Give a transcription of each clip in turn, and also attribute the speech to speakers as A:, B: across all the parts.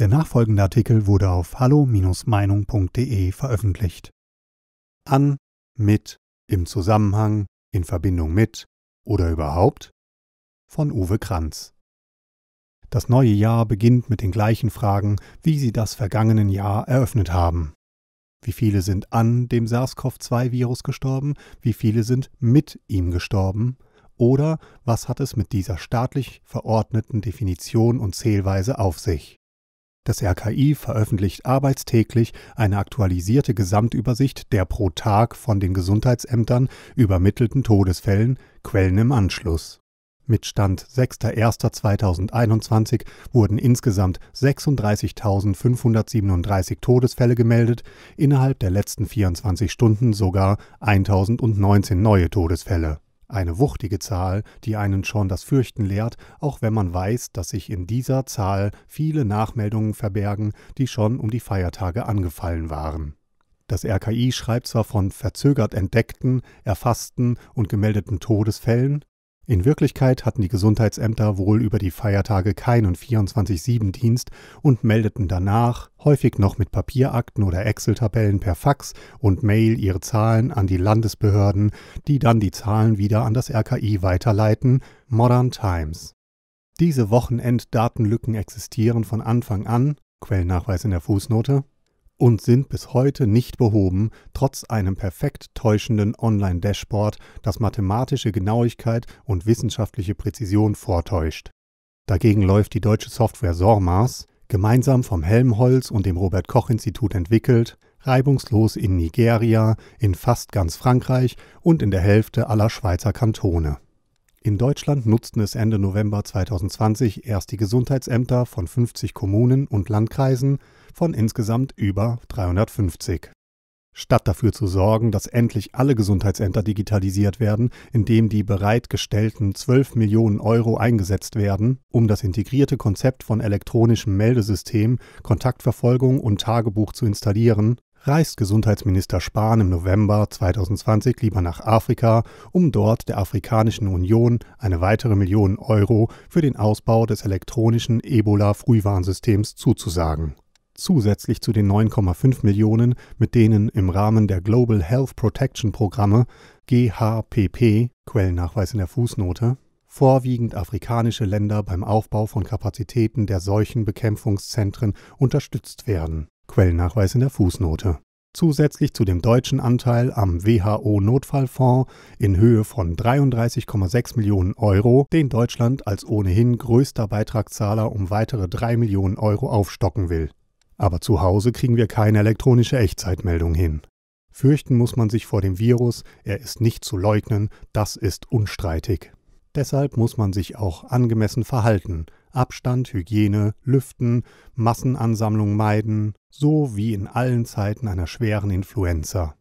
A: Der nachfolgende Artikel wurde auf hallo-meinung.de veröffentlicht. An, mit, im Zusammenhang, in Verbindung mit oder überhaupt von Uwe Kranz. Das neue Jahr beginnt mit den gleichen Fragen, wie sie das vergangenen Jahr eröffnet haben. Wie viele sind an dem SARS-CoV-2-Virus gestorben? Wie viele sind mit ihm gestorben? Oder was hat es mit dieser staatlich verordneten Definition und Zählweise auf sich? Das RKI veröffentlicht arbeitstäglich eine aktualisierte Gesamtübersicht der pro Tag von den Gesundheitsämtern übermittelten Todesfällen, Quellen im Anschluss. Mit Stand 6.1.2021 wurden insgesamt 36.537 Todesfälle gemeldet, innerhalb der letzten 24 Stunden sogar 1.019 neue Todesfälle eine wuchtige Zahl, die einen schon das Fürchten lehrt, auch wenn man weiß, dass sich in dieser Zahl viele Nachmeldungen verbergen, die schon um die Feiertage angefallen waren. Das RKI schreibt zwar von verzögert entdeckten, erfassten und gemeldeten Todesfällen, in Wirklichkeit hatten die Gesundheitsämter wohl über die Feiertage keinen 24-7-Dienst und meldeten danach, häufig noch mit Papierakten oder Excel-Tabellen per Fax und Mail ihre Zahlen an die Landesbehörden, die dann die Zahlen wieder an das RKI weiterleiten, Modern Times. Diese Wochenenddatenlücken existieren von Anfang an, Quellennachweis in der Fußnote, und sind bis heute nicht behoben, trotz einem perfekt täuschenden Online-Dashboard, das mathematische Genauigkeit und wissenschaftliche Präzision vortäuscht. Dagegen läuft die deutsche Software SORMAS, gemeinsam vom Helmholtz und dem Robert Koch Institut entwickelt, reibungslos in Nigeria, in fast ganz Frankreich und in der Hälfte aller Schweizer Kantone. In Deutschland nutzten es Ende November 2020 erst die Gesundheitsämter von 50 Kommunen und Landkreisen von insgesamt über 350. Statt dafür zu sorgen, dass endlich alle Gesundheitsämter digitalisiert werden, indem die bereitgestellten 12 Millionen Euro eingesetzt werden, um das integrierte Konzept von elektronischem Meldesystem, Kontaktverfolgung und Tagebuch zu installieren, reist Gesundheitsminister Spahn im November 2020 lieber nach Afrika, um dort der Afrikanischen Union eine weitere Million Euro für den Ausbau des elektronischen Ebola-Frühwarnsystems zuzusagen. Zusätzlich zu den 9,5 Millionen, mit denen im Rahmen der Global Health Protection Programme GHPP Quellennachweis in der Fußnote vorwiegend afrikanische Länder beim Aufbau von Kapazitäten der Seuchenbekämpfungszentren unterstützt werden Quellnachweis in der Fußnote. Zusätzlich zu dem deutschen Anteil am WHO-Notfallfonds in Höhe von 33,6 Millionen Euro, den Deutschland als ohnehin größter Beitragszahler um weitere 3 Millionen Euro aufstocken will. Aber zu Hause kriegen wir keine elektronische Echtzeitmeldung hin. Fürchten muss man sich vor dem Virus, er ist nicht zu leugnen, das ist unstreitig. Deshalb muss man sich auch angemessen verhalten, Abstand, Hygiene, Lüften, Massenansammlung meiden, so wie in allen Zeiten einer schweren Influenza.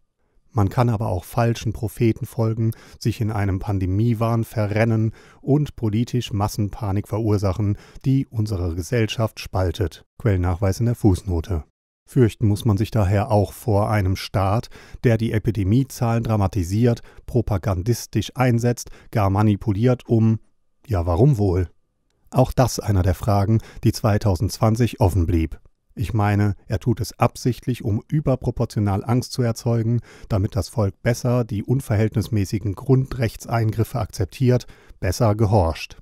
A: Man kann aber auch falschen Propheten folgen, sich in einem Pandemiewahn verrennen und politisch Massenpanik verursachen, die unsere Gesellschaft spaltet. Quellennachweis in der Fußnote. Fürchten muss man sich daher auch vor einem Staat, der die Epidemiezahlen dramatisiert, propagandistisch einsetzt, gar manipuliert, um ja warum wohl? Auch das einer der Fragen, die 2020 offen blieb. Ich meine, er tut es absichtlich, um überproportional Angst zu erzeugen, damit das Volk besser die unverhältnismäßigen Grundrechtseingriffe akzeptiert, besser gehorcht.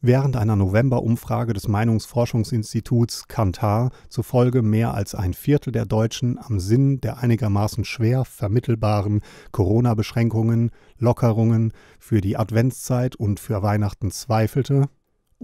A: Während einer November-Umfrage des Meinungsforschungsinstituts Kantar zufolge mehr als ein Viertel der Deutschen am Sinn der einigermaßen schwer vermittelbaren Corona-Beschränkungen, Lockerungen für die Adventszeit und für Weihnachten zweifelte,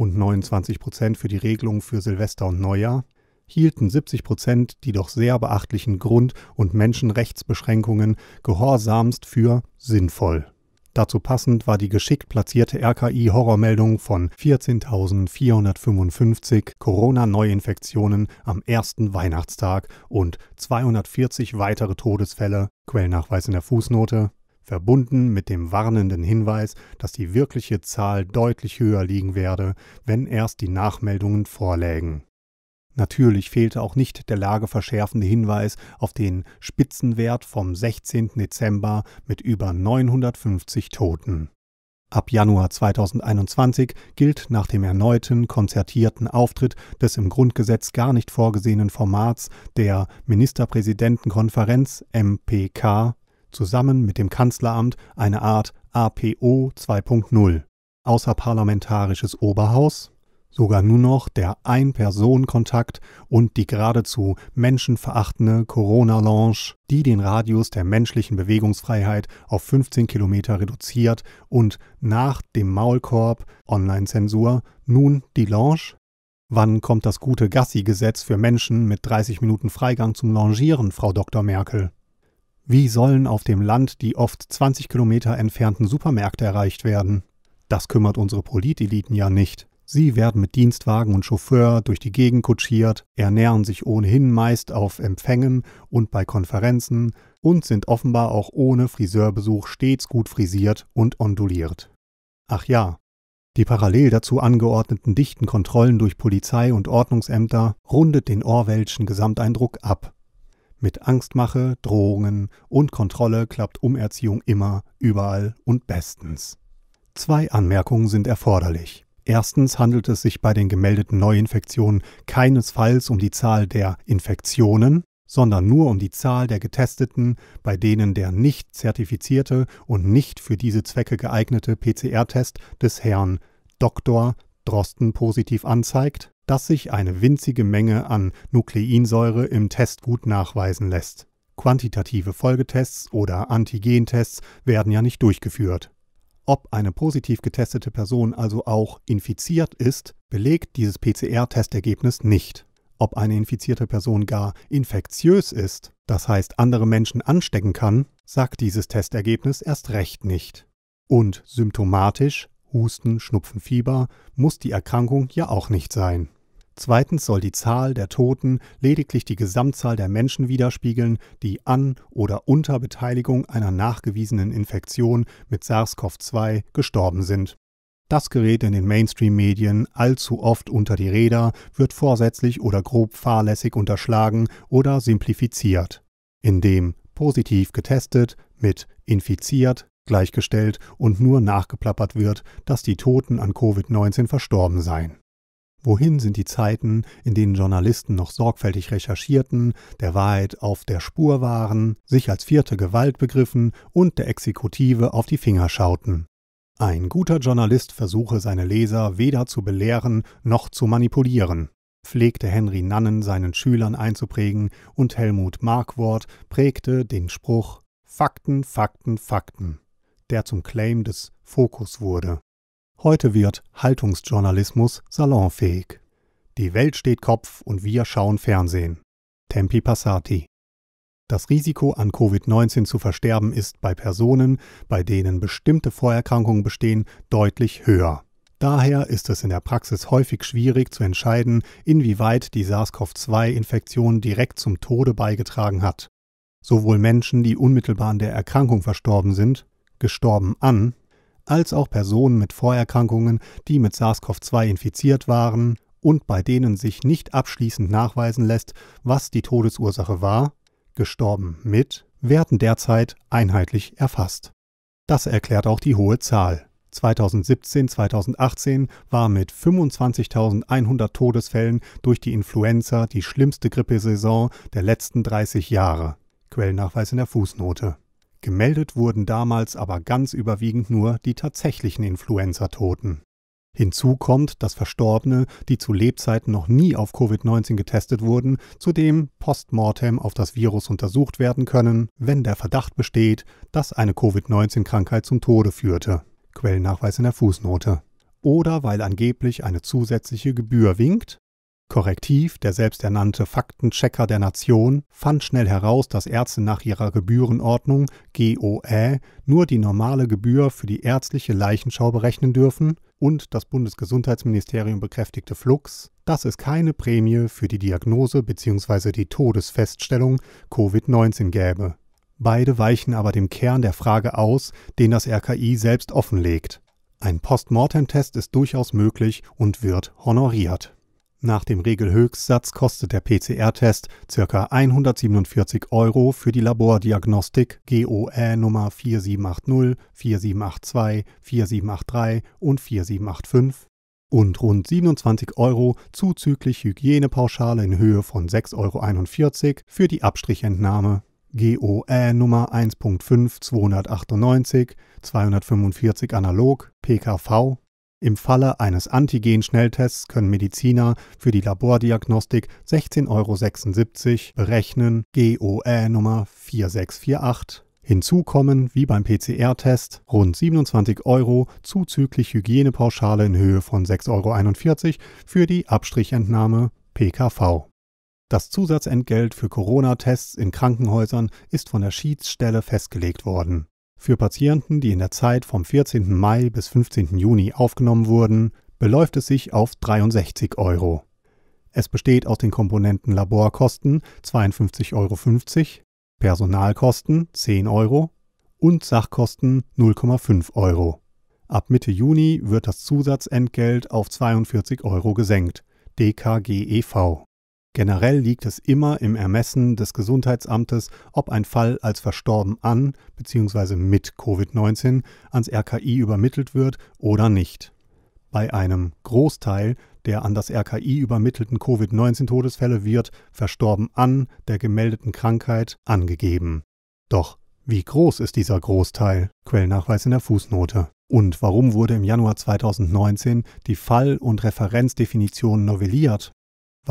A: und 29 Prozent für die Regelung für Silvester und Neujahr, hielten 70 Prozent die doch sehr beachtlichen Grund- und Menschenrechtsbeschränkungen gehorsamst für sinnvoll. Dazu passend war die geschickt platzierte RKI-Horrormeldung von 14.455 Corona-Neuinfektionen am ersten Weihnachtstag und 240 weitere Todesfälle, Quellnachweis in der Fußnote, verbunden mit dem warnenden Hinweis, dass die wirkliche Zahl deutlich höher liegen werde, wenn erst die Nachmeldungen vorlägen. Natürlich fehlte auch nicht der lageverschärfende Hinweis auf den Spitzenwert vom 16. Dezember mit über 950 Toten. Ab Januar 2021 gilt nach dem erneuten konzertierten Auftritt des im Grundgesetz gar nicht vorgesehenen Formats der Ministerpräsidentenkonferenz MPK zusammen mit dem Kanzleramt eine Art APO 2.0, außerparlamentarisches Oberhaus, sogar nur noch der Ein-Personen-Kontakt und die geradezu menschenverachtende Corona-Lounge, die den Radius der menschlichen Bewegungsfreiheit auf 15 Kilometer reduziert und nach dem Maulkorb Online-Zensur nun die Lounge? Wann kommt das gute Gassi-Gesetz für Menschen mit 30 Minuten Freigang zum Longieren, Frau Dr. Merkel? Wie sollen auf dem Land die oft 20 Kilometer entfernten Supermärkte erreicht werden? Das kümmert unsere Politeliten ja nicht. Sie werden mit Dienstwagen und Chauffeur durch die Gegend kutschiert, ernähren sich ohnehin meist auf Empfängen und bei Konferenzen und sind offenbar auch ohne Friseurbesuch stets gut frisiert und onduliert. Ach ja, die parallel dazu angeordneten dichten Kontrollen durch Polizei und Ordnungsämter rundet den Orwellschen Gesamteindruck ab. Mit Angstmache, Drohungen und Kontrolle klappt Umerziehung immer, überall und bestens. Zwei Anmerkungen sind erforderlich. Erstens handelt es sich bei den gemeldeten Neuinfektionen keinesfalls um die Zahl der Infektionen, sondern nur um die Zahl der getesteten, bei denen der nicht zertifizierte und nicht für diese Zwecke geeignete PCR-Test des Herrn Dr. Drosten positiv anzeigt dass sich eine winzige Menge an Nukleinsäure im Test gut nachweisen lässt. Quantitative Folgetests oder Antigentests werden ja nicht durchgeführt. Ob eine positiv getestete Person also auch infiziert ist, belegt dieses PCR-Testergebnis nicht. Ob eine infizierte Person gar infektiös ist, das heißt andere Menschen anstecken kann, sagt dieses Testergebnis erst recht nicht. Und symptomatisch, Husten, Schnupfen, Fieber, muss die Erkrankung ja auch nicht sein. Zweitens soll die Zahl der Toten lediglich die Gesamtzahl der Menschen widerspiegeln, die an oder unter Beteiligung einer nachgewiesenen Infektion mit SARS-CoV-2 gestorben sind. Das gerät in den Mainstream-Medien allzu oft unter die Räder, wird vorsätzlich oder grob fahrlässig unterschlagen oder simplifiziert, indem positiv getestet mit infiziert gleichgestellt und nur nachgeplappert wird, dass die Toten an Covid-19 verstorben seien Wohin sind die Zeiten, in denen Journalisten noch sorgfältig recherchierten, der Wahrheit auf der Spur waren, sich als vierte Gewalt begriffen und der Exekutive auf die Finger schauten? Ein guter Journalist versuche seine Leser weder zu belehren noch zu manipulieren, pflegte Henry Nannen seinen Schülern einzuprägen und Helmut Markwort prägte den Spruch Fakten, Fakten, Fakten, der zum Claim des Fokus wurde. Heute wird Haltungsjournalismus salonfähig. Die Welt steht Kopf und wir schauen Fernsehen. Tempi passati. Das Risiko, an Covid-19 zu versterben, ist bei Personen, bei denen bestimmte Vorerkrankungen bestehen, deutlich höher. Daher ist es in der Praxis häufig schwierig zu entscheiden, inwieweit die SARS-CoV-2-Infektion direkt zum Tode beigetragen hat. Sowohl Menschen, die unmittelbar an der Erkrankung verstorben sind, gestorben an als auch Personen mit Vorerkrankungen, die mit SARS-CoV-2 infiziert waren und bei denen sich nicht abschließend nachweisen lässt, was die Todesursache war, gestorben mit, werden derzeit einheitlich erfasst. Das erklärt auch die hohe Zahl. 2017, 2018 war mit 25.100 Todesfällen durch die Influenza die schlimmste Grippesaison der letzten 30 Jahre. Quellennachweis in der Fußnote. Gemeldet wurden damals aber ganz überwiegend nur die tatsächlichen Influenza-Toten. Hinzu kommt, dass Verstorbene, die zu Lebzeiten noch nie auf Covid-19 getestet wurden, zudem postmortem auf das Virus untersucht werden können, wenn der Verdacht besteht, dass eine Covid-19-Krankheit zum Tode führte. Quellennachweis in der Fußnote. Oder weil angeblich eine zusätzliche Gebühr winkt, Korrektiv, der selbsternannte Faktenchecker der Nation, fand schnell heraus, dass Ärzte nach ihrer Gebührenordnung GOÄ nur die normale Gebühr für die ärztliche Leichenschau berechnen dürfen und das Bundesgesundheitsministerium bekräftigte Flux, dass es keine Prämie für die Diagnose bzw. die Todesfeststellung Covid-19 gäbe. Beide weichen aber dem Kern der Frage aus, den das RKI selbst offenlegt. Ein Postmortem-Test ist durchaus möglich und wird honoriert. Nach dem Regelhöchstsatz kostet der PCR-Test ca. 147 Euro für die Labordiagnostik GOE Nummer 4780, 4782, 4783 und 4785 und rund 27 Euro zuzüglich Hygienepauschale in Höhe von 6,41 Euro für die Abstrichentnahme. GOE Nummer 1.5 298 245 analog PKV im Falle eines Antigen-Schnelltests können Mediziner für die Labordiagnostik 16,76 Euro berechnen, GOÄ-Nummer 4648. Hinzu kommen, wie beim PCR-Test, rund 27 Euro zuzüglich Hygienepauschale in Höhe von 6,41 Euro für die Abstrichentnahme PKV. Das Zusatzentgelt für Corona-Tests in Krankenhäusern ist von der Schiedsstelle festgelegt worden für Patienten, die in der Zeit vom 14. Mai bis 15. Juni aufgenommen wurden, beläuft es sich auf 63 Euro. Es besteht aus den Komponenten Laborkosten 52,50 Euro, Personalkosten 10 Euro und Sachkosten 0,5 Euro. Ab Mitte Juni wird das Zusatzentgelt auf 42 Euro gesenkt, DKGEV. Generell liegt es immer im Ermessen des Gesundheitsamtes, ob ein Fall als verstorben an bzw. mit Covid-19 ans RKI übermittelt wird oder nicht. Bei einem Großteil der an das RKI übermittelten Covid-19-Todesfälle wird verstorben an der gemeldeten Krankheit angegeben. Doch wie groß ist dieser Großteil? Quellnachweis in der Fußnote. Und warum wurde im Januar 2019 die Fall- und Referenzdefinition novelliert?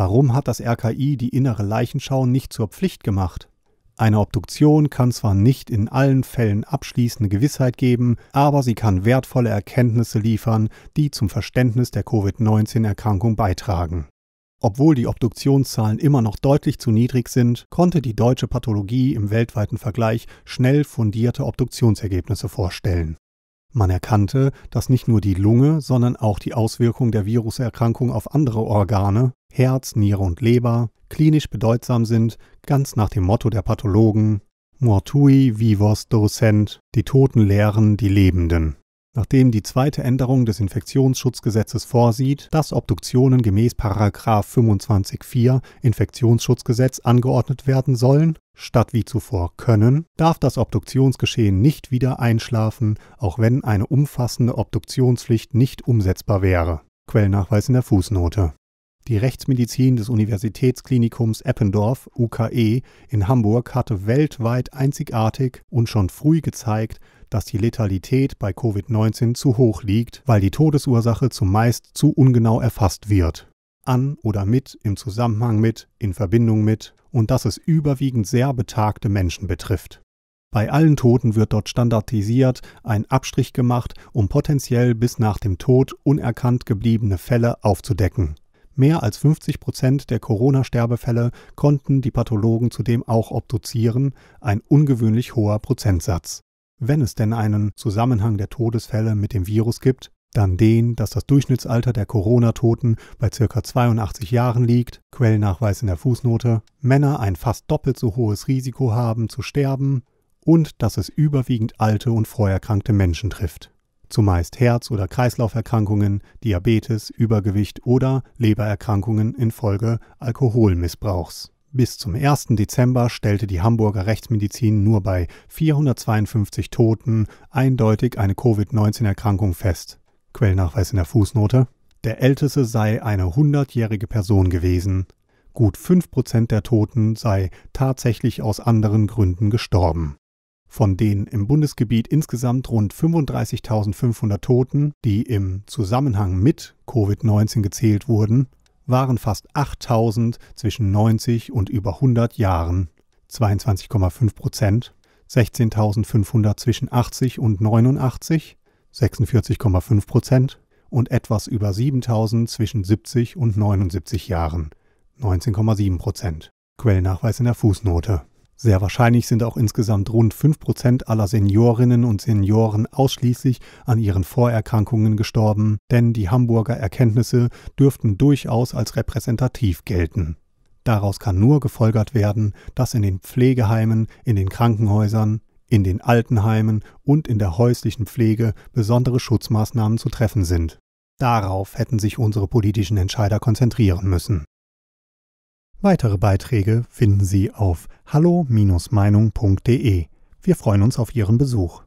A: Warum hat das RKI die innere Leichenschau nicht zur Pflicht gemacht? Eine Obduktion kann zwar nicht in allen Fällen abschließende Gewissheit geben, aber sie kann wertvolle Erkenntnisse liefern, die zum Verständnis der Covid-19-Erkrankung beitragen. Obwohl die Obduktionszahlen immer noch deutlich zu niedrig sind, konnte die deutsche Pathologie im weltweiten Vergleich schnell fundierte Obduktionsergebnisse vorstellen. Man erkannte, dass nicht nur die Lunge, sondern auch die Auswirkung der Viruserkrankung auf andere Organe Herz, Niere und Leber klinisch bedeutsam sind, ganz nach dem Motto der Pathologen Mortui vivos docent, die Toten lehren die Lebenden. Nachdem die zweite Änderung des Infektionsschutzgesetzes vorsieht, dass Obduktionen gemäß 25.4 Infektionsschutzgesetz angeordnet werden sollen, statt wie zuvor können, darf das Obduktionsgeschehen nicht wieder einschlafen, auch wenn eine umfassende Obduktionspflicht nicht umsetzbar wäre. Quellnachweis in der Fußnote. Die Rechtsmedizin des Universitätsklinikums Eppendorf, UKE, in Hamburg hatte weltweit einzigartig und schon früh gezeigt, dass die Letalität bei Covid-19 zu hoch liegt, weil die Todesursache zumeist zu ungenau erfasst wird. An oder mit, im Zusammenhang mit, in Verbindung mit und dass es überwiegend sehr betagte Menschen betrifft. Bei allen Toten wird dort standardisiert ein Abstrich gemacht, um potenziell bis nach dem Tod unerkannt gebliebene Fälle aufzudecken. Mehr als 50 Prozent der Corona-Sterbefälle konnten die Pathologen zudem auch obduzieren, ein ungewöhnlich hoher Prozentsatz. Wenn es denn einen Zusammenhang der Todesfälle mit dem Virus gibt, dann den, dass das Durchschnittsalter der Corona-Toten bei ca. 82 Jahren liegt, Quellnachweis in der Fußnote, Männer ein fast doppelt so hohes Risiko haben zu sterben und dass es überwiegend alte und vorerkrankte Menschen trifft zumeist Herz- oder Kreislauferkrankungen, Diabetes, Übergewicht oder Lebererkrankungen infolge Alkoholmissbrauchs. Bis zum 1. Dezember stellte die Hamburger Rechtsmedizin nur bei 452 Toten eindeutig eine Covid-19-Erkrankung fest. Quellnachweis in der Fußnote. Der älteste sei eine 100-jährige Person gewesen. Gut 5% der Toten sei tatsächlich aus anderen Gründen gestorben. Von den im Bundesgebiet insgesamt rund 35.500 Toten, die im Zusammenhang mit Covid-19 gezählt wurden, waren fast 8.000 zwischen 90 und über 100 Jahren, 22,5 Prozent, 16.500 zwischen 80 und 89, 46,5 Prozent und etwas über 7.000 zwischen 70 und 79 Jahren, 19,7 Prozent. Quellnachweis in der Fußnote. Sehr wahrscheinlich sind auch insgesamt rund 5% aller Seniorinnen und Senioren ausschließlich an ihren Vorerkrankungen gestorben, denn die Hamburger Erkenntnisse dürften durchaus als repräsentativ gelten. Daraus kann nur gefolgert werden, dass in den Pflegeheimen, in den Krankenhäusern, in den Altenheimen und in der häuslichen Pflege besondere Schutzmaßnahmen zu treffen sind. Darauf hätten sich unsere politischen Entscheider konzentrieren müssen. Weitere Beiträge finden Sie auf hallo-meinung.de. Wir freuen uns auf Ihren Besuch.